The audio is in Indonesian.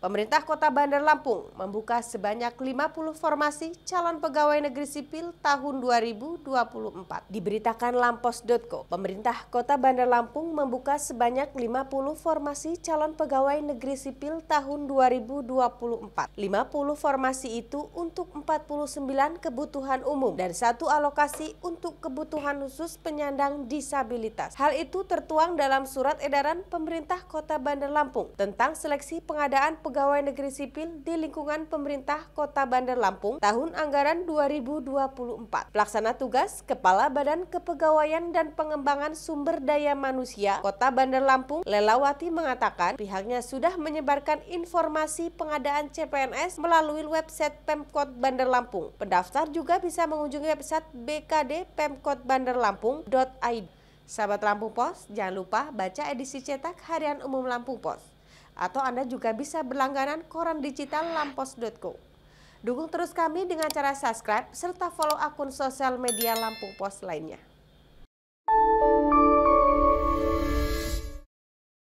Pemerintah Kota Bandar Lampung membuka sebanyak 50 formasi calon pegawai negeri sipil tahun 2024. Diberitakan lampos.co, pemerintah Kota Bandar Lampung membuka sebanyak 50 formasi calon pegawai negeri sipil tahun 2024. 50 formasi itu untuk 49 kebutuhan umum dan satu alokasi untuk kebutuhan khusus penyandang disabilitas. Hal itu tertuang dalam surat edaran pemerintah Kota Bandar Lampung tentang seleksi pengadaan pegawai negeri sipil di lingkungan pemerintah Kota Bandar Lampung tahun anggaran 2024. Pelaksana tugas Kepala Badan Kepegawaian dan Pengembangan Sumber Daya Manusia Kota Bandar Lampung, Lelawati mengatakan pihaknya sudah menyebarkan informasi pengadaan CPNS melalui website Pemkot Bandar Lampung. Pendaftar juga bisa mengunjungi website BKD Pemkot Bandar bkdpemkotbandarlampung.id. Sahabat Lampung Pos, jangan lupa baca edisi cetak harian umum Lampung Pos. Atau Anda juga bisa berlangganan koran digital lampos.co. Dukung terus kami dengan cara subscribe serta follow akun sosial media Lampung Pos lainnya.